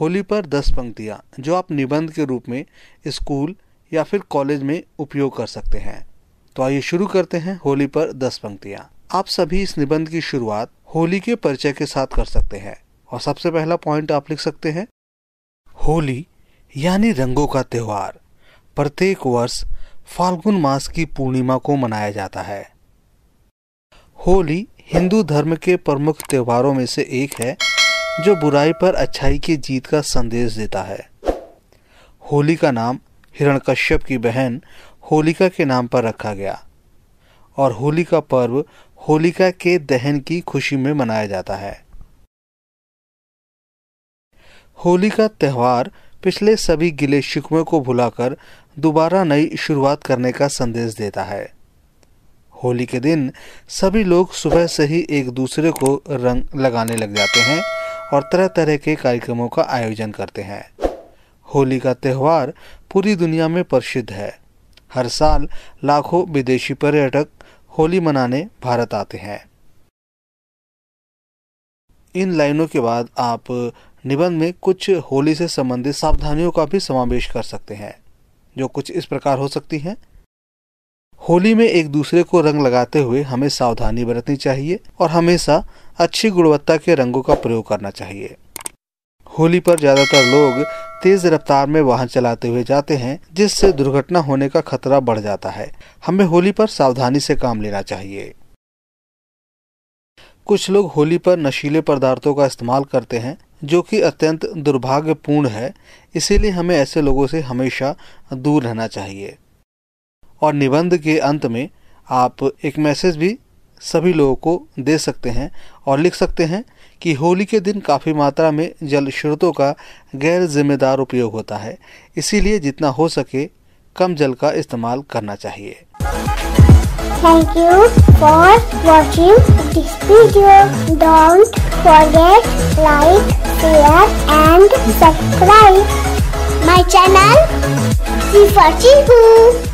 होली पर दस पंक्तियाँ जो आप निबंध के रूप में स्कूल या फिर कॉलेज में उपयोग कर सकते हैं तो आइए शुरू करते हैं होली पर दस पंक्तियाँ आप सभी इस निबंध की शुरुआत होली के परिचय के साथ कर सकते हैं और सबसे पहला पॉइंट आप लिख सकते हैं होली यानी रंगों का त्यौहार प्रत्येक वर्ष फाल्गुन मास की पूर्णिमा को मनाया जाता है होली हिंदू धर्म के प्रमुख त्योहारों में से एक है जो बुराई पर अच्छाई की जीत का संदेश देता है होली का नाम कश्यप की बहन होलिका के नाम पर रखा गया और होली का पर्व होलिका के दहन की खुशी में मनाया जाता है होली का त्यौहार पिछले सभी गिले शिकवे को भुलाकर दोबारा नई शुरुआत करने का संदेश देता है होली के दिन सभी लोग सुबह से ही एक दूसरे को रंग लगाने लग जाते हैं और तरह तरह के कार्यक्रमों का आयोजन करते हैं होली का त्यौहार पूरी दुनिया में प्रसिद्ध है हर साल लाखों विदेशी पर्यटक होली मनाने भारत आते हैं इन लाइनों के बाद आप निबंध में कुछ होली से संबंधित सावधानियों का भी समावेश कर सकते हैं जो कुछ इस प्रकार हो सकती हैं होली में एक दूसरे को रंग लगाते हुए हमें सावधानी बरतनी चाहिए और हमेशा अच्छी गुणवत्ता के रंगों का प्रयोग करना चाहिए होली पर ज्यादातर लोग तेज रफ्तार में वाहन चलाते हुए जाते हैं जिससे दुर्घटना होने का खतरा बढ़ जाता है हमें होली पर सावधानी से काम लेना चाहिए कुछ लोग होली पर नशीले पदार्थों का इस्तेमाल करते हैं जो कि अत्यंत दुर्भाग्यपूर्ण है इसीलिए हमें ऐसे लोगों से हमेशा दूर रहना चाहिए और निबंध के अंत में आप एक मैसेज भी सभी लोगों को दे सकते हैं और लिख सकते हैं कि होली के दिन काफ़ी मात्रा में जल स्रोतों का गैर जिम्मेदार उपयोग होता है इसीलिए जितना हो सके कम जल का इस्तेमाल करना चाहिए Thank you for watching this video. Don't forget like, share and subscribe my channel. See for Chihu.